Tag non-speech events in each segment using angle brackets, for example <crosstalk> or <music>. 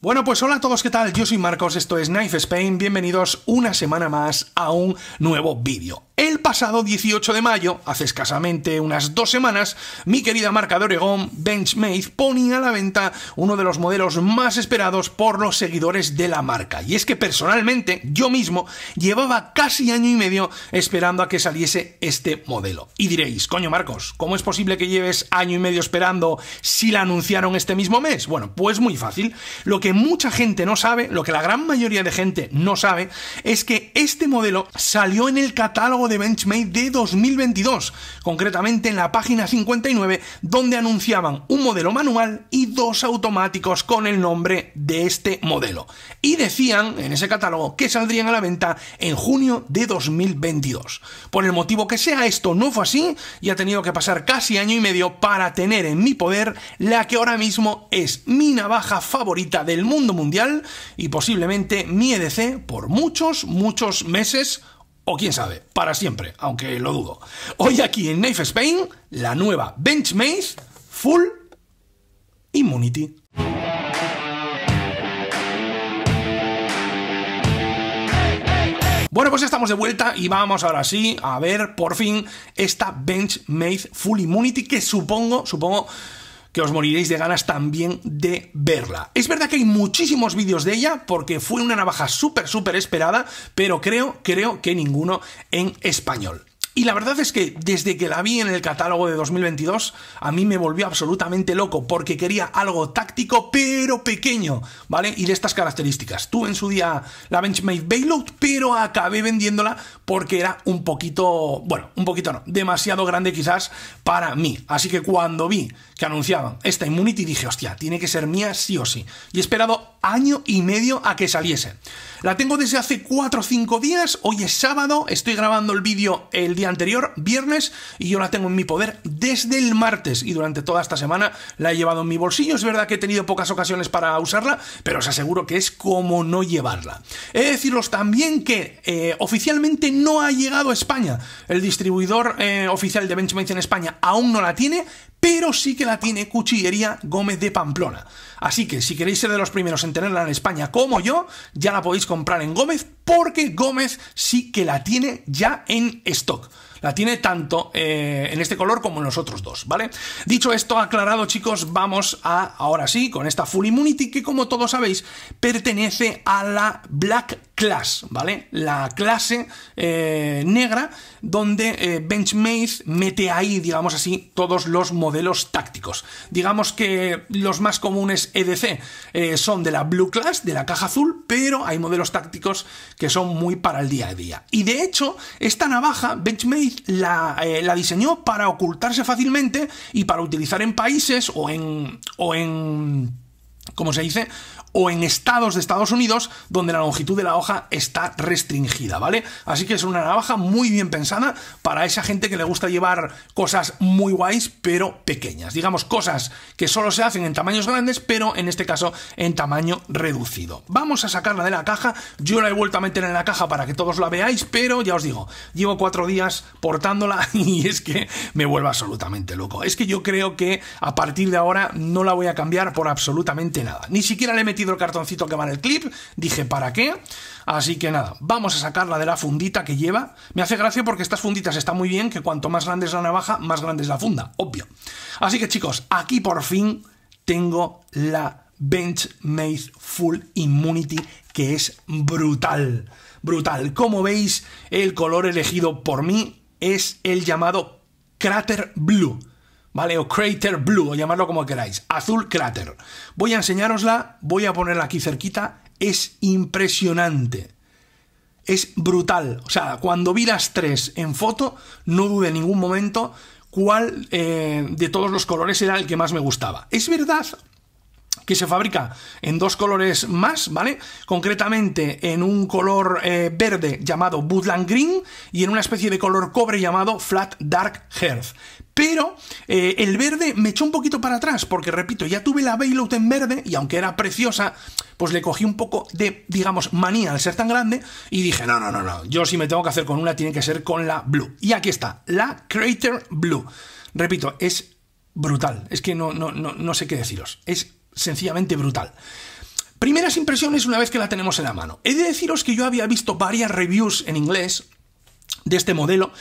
Bueno, pues hola a todos, ¿qué tal? Yo soy Marcos, esto es Knife Spain, bienvenidos una semana más a un nuevo vídeo. El pasado 18 de mayo, hace escasamente unas dos semanas, mi querida marca de Oregón, Benchmade, ponía a la venta uno de los modelos más esperados por los seguidores de la marca. Y es que personalmente, yo mismo, llevaba casi año y medio esperando a que saliese este modelo. Y diréis, coño Marcos, ¿cómo es posible que lleves año y medio esperando si la anunciaron este mismo mes? Bueno, pues muy fácil. Lo que mucha gente no sabe, lo que la gran mayoría de gente no sabe, es que este modelo salió en el catálogo de Benchmade de 2022, concretamente en la página 59 donde anunciaban un modelo manual y dos automáticos con el nombre de este modelo. Y decían en ese catálogo que saldrían a la venta en junio de 2022. Por el motivo que sea esto no fue así y ha tenido que pasar casi año y medio para tener en mi poder la que ahora mismo es mi navaja favorita del mundo mundial y posiblemente mi EDC por muchos, muchos meses o quién sabe, para siempre, aunque lo dudo. Hoy aquí en Knife Spain, la nueva Maze Full Immunity. Bueno, pues estamos de vuelta y vamos ahora sí a ver por fin esta Maze Full Immunity que supongo, supongo que os moriréis de ganas también de verla. Es verdad que hay muchísimos vídeos de ella porque fue una navaja súper, súper esperada, pero creo, creo que ninguno en español. Y la verdad es que desde que la vi en el catálogo de 2022, a mí me volvió absolutamente loco porque quería algo táctico pero pequeño, ¿vale? Y de estas características. Tuve en su día la Benchmade Bailout, pero acabé vendiéndola porque era un poquito, bueno, un poquito no, demasiado grande quizás para mí. Así que cuando vi que anunciaban esta Immunity dije, hostia, tiene que ser mía sí o sí. Y he esperado año y medio a que saliese. La tengo desde hace 4 o 5 días, hoy es sábado, estoy grabando el vídeo el día anterior, viernes, y yo la tengo en mi poder desde el martes y durante toda esta semana la he llevado en mi bolsillo. Es verdad que he tenido pocas ocasiones para usarla, pero os aseguro que es como no llevarla. He de deciros también que eh, oficialmente no ha llegado a España. El distribuidor eh, oficial de Benchmade en España aún no la tiene, pero sí que la tiene Cuchillería Gómez de Pamplona. Así que si queréis ser de los primeros en tenerla en España como yo, ya la podéis comprar en Gómez porque Gómez sí que la tiene ya en stock. La tiene tanto eh, en este color como en los otros dos, ¿vale? Dicho esto, aclarado chicos, vamos a, ahora sí, con esta Full Immunity que como todos sabéis, pertenece a la Black class, ¿vale? La clase eh, negra donde eh, Benchmade mete ahí, digamos así, todos los modelos tácticos. Digamos que los más comunes EDC eh, son de la Blue Class, de la caja azul, pero hay modelos tácticos que son muy para el día a día. Y de hecho, esta navaja Benchmade la, la diseñó para ocultarse fácilmente y para utilizar en países o en... O en ¿cómo se dice? o en estados de Estados Unidos donde la longitud de la hoja está restringida, ¿vale? Así que es una navaja muy bien pensada para esa gente que le gusta llevar cosas muy guays pero pequeñas, digamos cosas que solo se hacen en tamaños grandes pero en este caso en tamaño reducido. Vamos a sacarla de la caja, yo la he vuelto a meter en la caja para que todos la veáis, pero ya os digo, llevo cuatro días portándola <laughs> y es que me vuelvo absolutamente loco. Es que yo creo que a partir de ahora no la voy a cambiar por absolutamente nada, ni siquiera le he metido el cartoncito que va en el clip, dije, ¿para qué? Así que nada, vamos a sacarla de la fundita que lleva. Me hace gracia porque estas funditas están muy bien, que cuanto más grande es la navaja, más grande es la funda, obvio. Así que chicos, aquí por fin tengo la Benchmade Full Immunity, que es brutal, brutal. Como veis, el color elegido por mí es el llamado Crater Blue. ¿vale? O Crater Blue, o llamarlo como queráis, azul cráter. Voy a enseñarosla, voy a ponerla aquí cerquita, es impresionante. Es brutal. O sea, cuando vi las tres en foto, no dudé en ningún momento cuál eh, de todos los colores era el que más me gustaba. Es verdad que se fabrica en dos colores más, ¿vale? Concretamente en un color eh, verde llamado Woodland Green y en una especie de color cobre llamado Flat Dark Earth. Pero eh, el verde me echó un poquito para atrás, porque repito, ya tuve la Bailout en verde y aunque era preciosa, pues le cogí un poco de, digamos, manía al ser tan grande y dije, no, no, no, no, yo si me tengo que hacer con una tiene que ser con la Blue. Y aquí está, la Crater Blue. Repito, es brutal, es que no, no, no, no sé qué deciros, es sencillamente brutal. Primeras impresiones una vez que la tenemos en la mano. He de deciros que yo había visto varias reviews en inglés de este modelo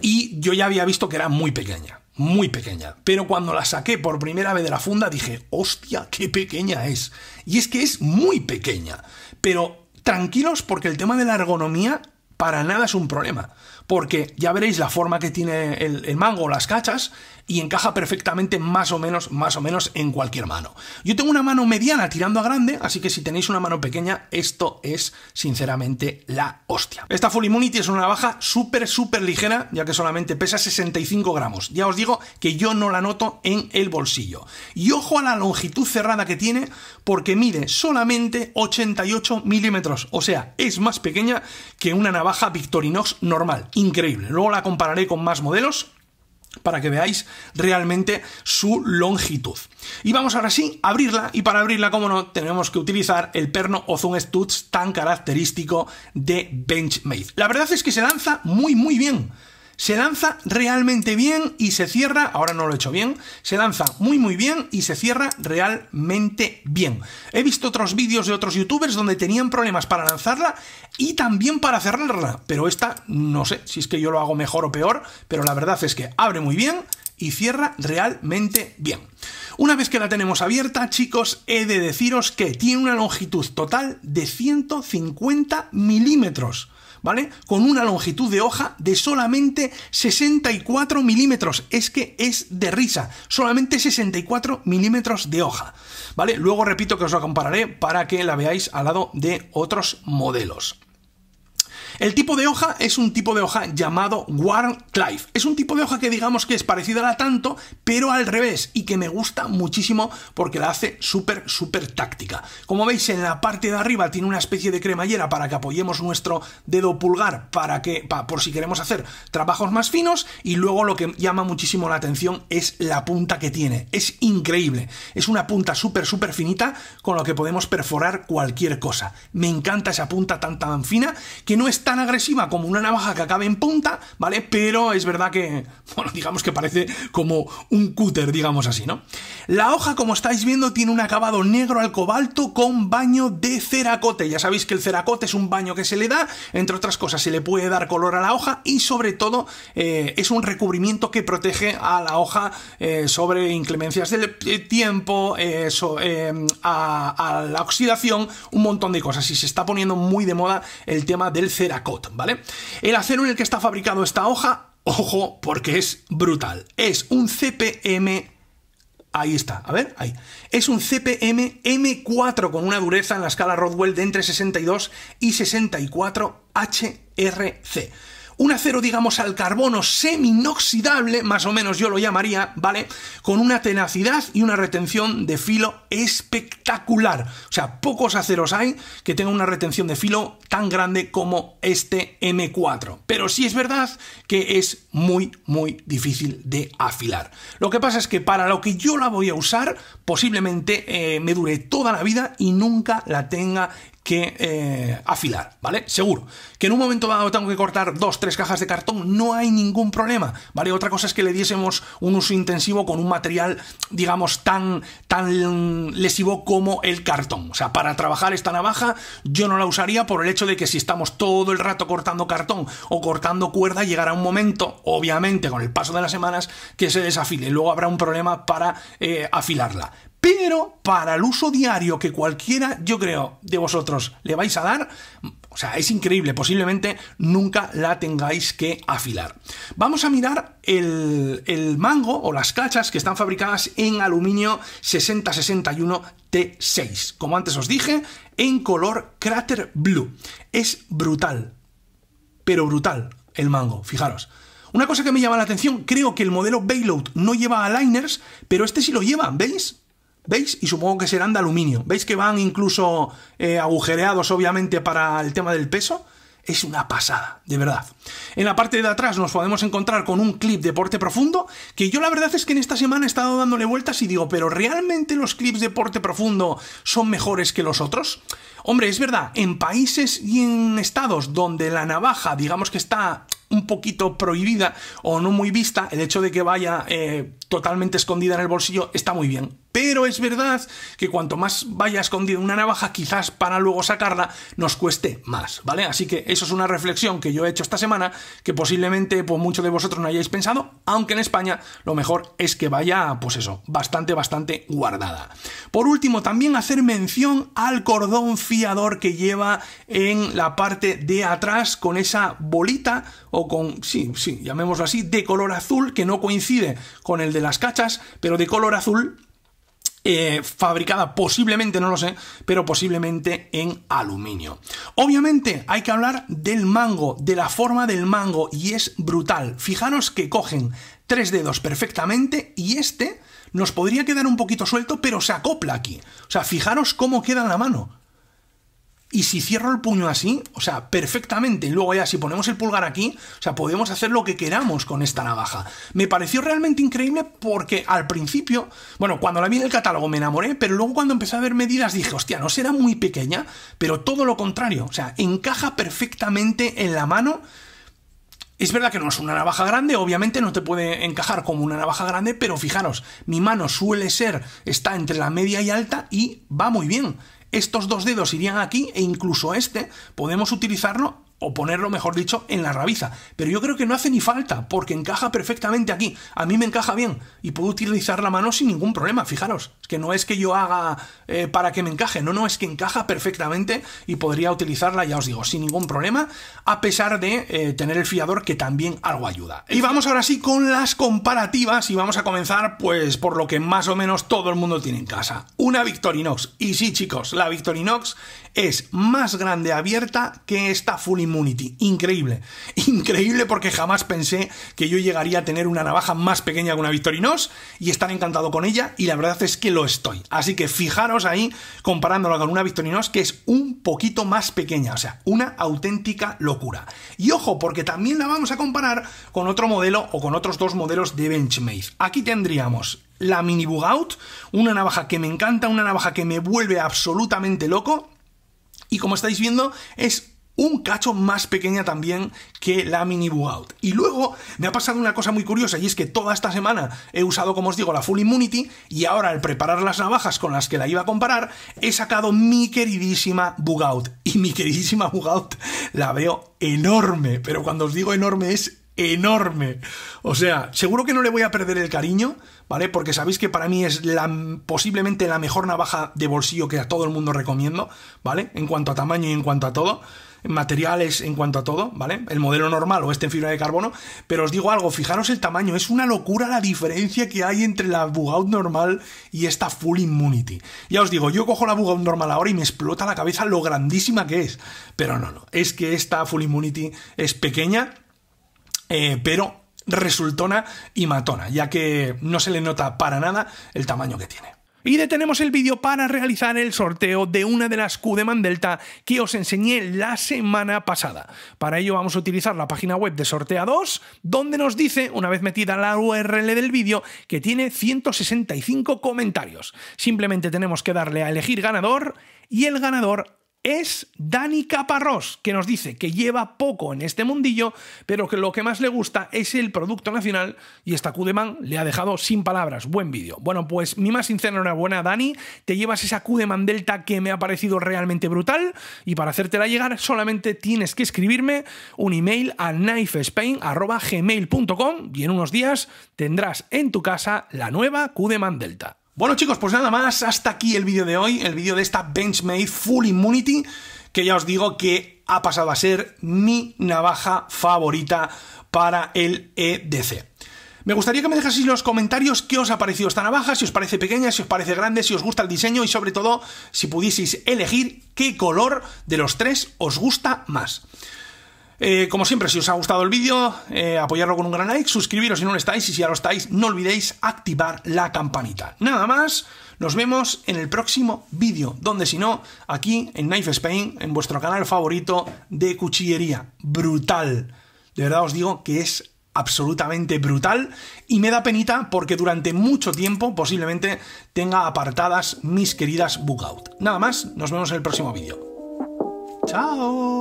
y yo ya había visto que era muy pequeña, muy pequeña. Pero cuando la saqué por primera vez de la funda dije, hostia, qué pequeña es. Y es que es muy pequeña. Pero tranquilos porque el tema de la ergonomía para nada es un problema. Porque ya veréis la forma que tiene el, mango mango, las cachas, y encaja perfectamente más o menos, más o menos en cualquier mano. Yo tengo una mano mediana tirando a grande, así que si tenéis una mano pequeña, esto es sinceramente la hostia. Esta Full Immunity es una navaja súper, súper ligera, ya que solamente pesa 65 gramos. Ya os digo que yo no la noto en el bolsillo. Y ojo a la longitud cerrada que tiene, porque mide solamente 88 milímetros, o sea, es más pequeña que una navaja Victorinox normal. Increíble. Luego la compararé con más modelos para que veáis realmente su longitud. Y vamos ahora sí a abrirla y para abrirla, como no, tenemos que utilizar el perno o zoom studs tan característico de Benchmade. La verdad es que se lanza muy muy bien. Se lanza realmente bien y se cierra, ahora no lo he hecho bien, se lanza muy muy bien y se cierra realmente bien. He visto otros vídeos de otros youtubers donde tenían problemas para lanzarla y también para cerrarla, pero esta no sé si es que yo lo hago mejor o peor, pero la verdad es que abre muy bien y cierra realmente bien. Una vez que la tenemos abierta, chicos, he de deciros que tiene una longitud total de 150 milímetros. ¿vale? Con una longitud de hoja de solamente 64 milímetros. Es que es de risa. Solamente 64 milímetros de hoja, ¿vale? Luego repito que os la compararé para que la veáis al lado de otros modelos. El tipo de hoja es un tipo de hoja llamado Warren Clive. Es un tipo de hoja que digamos que es parecida a la tanto, pero al revés, y que me gusta muchísimo porque la hace súper, súper táctica. Como veis, en la parte de arriba tiene una especie de cremallera para que apoyemos nuestro dedo pulgar para que, por si queremos hacer trabajos más finos, y luego lo que llama muchísimo la atención es la punta que tiene. Es increíble. Es una punta súper, súper finita con lo que podemos perforar cualquier cosa. Me encanta esa punta tan, tan fina que no es tan agresiva como una navaja que acabe en punta, ¿vale? Pero es verdad que, bueno, digamos que parece como un cúter, digamos así, ¿no? La hoja, como estáis viendo, tiene un acabado negro al cobalto con baño de ceracote. Ya sabéis que el ceracote es un baño que se le da, entre otras cosas, se le puede dar color a la hoja y sobre todo eh, es un recubrimiento que protege a la hoja eh, sobre inclemencias del tiempo, eh, a, a la oxidación, un montón de cosas. Y se está poniendo muy de moda el tema del ceracote COT, ¿vale? El acero en el que está fabricado esta hoja, ojo, porque es brutal. Es un CPM Ahí está, a ver, ahí. Es un CPM M4 con una dureza en la escala Rodwell de entre 62 y 64 HRC un acero, digamos, al carbono semi-inoxidable, más o menos yo lo llamaría, ¿vale? Con una tenacidad y una retención de filo espectacular. O sea, pocos aceros hay que tengan una retención de filo tan grande como este M4. Pero sí es verdad que es muy, muy difícil de afilar. Lo que pasa es que para lo que yo la voy a usar, posiblemente eh, me dure toda la vida y nunca la tenga que eh, afilar, ¿vale? Seguro. Que en un momento dado tengo que cortar dos, tres cajas de cartón, no hay ningún problema, ¿vale? Otra cosa es que le diésemos un uso intensivo con un material, digamos, tan, tan lesivo como el cartón. O sea, para trabajar esta navaja yo no la usaría por el hecho de que si estamos todo el rato cortando cartón o cortando cuerda, llegará un momento, obviamente, con el paso de las semanas, que se desafile. Luego habrá un problema para eh, afilarla. Pero para el uso diario que cualquiera, yo creo, de vosotros le vais a dar, o sea, es increíble, posiblemente nunca la tengáis que afilar. Vamos a mirar el, mango o las cachas que están fabricadas en aluminio 6061 T6. Como antes os dije, en color cráter blue. Es brutal, pero brutal el mango, fijaros. Una cosa que me llama la atención, creo que el modelo Bayload no lleva aligners, pero este sí lo lleva, ¿veis? ¿Veis? Y supongo que serán de aluminio. ¿Veis que van incluso eh, agujereados, obviamente, para el tema del peso? Es una pasada, de verdad. En la parte de atrás nos podemos encontrar con un clip de porte profundo, que yo la verdad es que en esta semana he estado dándole vueltas y digo, pero ¿realmente los clips de porte profundo son mejores que los otros? Hombre, es verdad, en países y en estados donde la navaja, digamos que está un poquito prohibida o no muy vista, el hecho de que vaya eh, totalmente escondida en el bolsillo está muy bien. Pero es verdad que cuanto más vaya escondida una navaja, quizás para luego sacarla nos cueste más, ¿vale? Así que eso es una reflexión que yo he hecho esta semana, que posiblemente pues, muchos de vosotros no hayáis pensado, aunque en España lo mejor es que vaya, pues eso, bastante, bastante guardada. Por último, también hacer mención al cordón final que lleva en la parte de atrás con esa bolita o con, sí, sí, llamémoslo así, de color azul que no coincide con el de las cachas, pero de color azul eh, fabricada posiblemente, no lo sé, pero posiblemente en aluminio. Obviamente hay que hablar del mango, de la forma del mango, y es brutal. Fijaros que cogen tres dedos perfectamente y este nos podría quedar un poquito suelto, pero se acopla aquí. O sea, fijaros cómo queda en la mano. Y si cierro el puño así, o sea, perfectamente, y luego ya si ponemos el pulgar aquí, o sea, podemos hacer lo que queramos con esta navaja. Me pareció realmente increíble porque al principio, bueno, cuando la vi en el catálogo me enamoré, pero luego cuando empecé a ver medidas dije, hostia, no será muy pequeña, pero todo lo contrario, o sea, encaja perfectamente en la mano. Es verdad que no es una navaja grande, obviamente no te puede encajar como una navaja grande, pero fijaros, mi mano suele ser, está entre la media y alta y va muy bien estos dos dedos irían aquí e incluso este podemos utilizarlo o ponerlo, mejor dicho, en la rabiza. Pero yo creo que no hace ni falta, porque encaja perfectamente aquí. A mí me encaja bien y puedo utilizar la mano sin ningún problema, fijaros. Es que no es que yo haga eh, para que me encaje, no, no, es que encaja perfectamente y podría utilizarla, ya os digo, sin ningún problema, a pesar de eh, tener el fiador que también algo ayuda. Y vamos ahora sí con las comparativas y vamos a comenzar pues por lo que más o menos todo el mundo tiene en casa. Una Victorinox. Y sí, chicos, la Victorinox es más grande abierta que esta Full Immunity. Increíble. Increíble porque jamás pensé que yo llegaría a tener una navaja más pequeña que una Victorinox y estar encantado con ella y la verdad es que lo estoy. Así que fijaros ahí comparándola con una Victorinox que es un poquito más pequeña, o sea, una auténtica locura. Y ojo, porque también la vamos a comparar con otro modelo o con otros dos modelos de Benchmade. Aquí tendríamos la Mini Bugout, una navaja que me encanta, una navaja que me vuelve absolutamente loco. Y como estáis viendo, es un cacho más pequeña también que la Mini Bugout. Y luego me ha pasado una cosa muy curiosa y es que toda esta semana he usado, como os digo, la Full Immunity y ahora al preparar las navajas con las que la iba a comparar, he sacado mi queridísima Bugout. Y mi queridísima Bugout la veo enorme, pero cuando os digo enorme es enorme. O sea, seguro que no le voy a perder el cariño, ¿vale? Porque sabéis que para mí es la, posiblemente la mejor navaja de bolsillo que a todo el mundo recomiendo, ¿vale? En cuanto a tamaño y en cuanto a todo materiales en cuanto a todo, ¿vale? El modelo normal o este en fibra de carbono, pero os digo algo, fijaros el tamaño, es una locura la diferencia que hay entre la Bugout normal y esta Full Immunity. Ya os digo, yo cojo la Bugout normal ahora y me explota la cabeza lo grandísima que es, pero no, no, es que esta Full Immunity es pequeña, eh, pero resultona y matona, ya que no se le nota para nada el tamaño que tiene. Y detenemos el vídeo para realizar el sorteo de una de las de Mandelta que os enseñé la semana pasada. Para ello vamos a utilizar la página web de Sortea 2, donde nos dice, una vez metida la URL del vídeo, que tiene 165 comentarios. Simplemente tenemos que darle a elegir ganador y el ganador es Dani Caparrós, que nos dice que lleva poco en este mundillo, pero que lo que más le gusta es el producto nacional y esta Cudeman le ha dejado sin palabras. Buen vídeo. Bueno, pues mi más sincera enhorabuena, Dani. Te llevas esa Cudeman Delta que me ha parecido realmente brutal y para hacértela llegar solamente tienes que escribirme un email a knifeespain@gmail.com y en unos días tendrás en tu casa la nueva Cudeman Delta. Bueno chicos, pues nada más, hasta aquí el vídeo de hoy, el vídeo de esta Benchmade Full Immunity, que ya os digo que ha pasado a ser mi navaja favorita para el EDC. Me gustaría que me dejaseis en los comentarios qué os ha parecido esta navaja, si os parece pequeña, si os parece grande, si os gusta el diseño y sobre todo si pudieseis elegir qué color de los tres os gusta más. Eh, como siempre, si os ha gustado el vídeo, eh, apoyarlo con un gran like, suscribiros si no lo estáis y si ya lo estáis, no olvidéis activar la campanita. Nada más, nos vemos en el próximo vídeo, donde si no, aquí en Knife Spain, en vuestro canal favorito de cuchillería. Brutal. De verdad os digo que es absolutamente brutal y me da penita porque durante mucho tiempo posiblemente tenga apartadas mis queridas bookout. Nada más, nos vemos en el próximo vídeo. ¡Chao!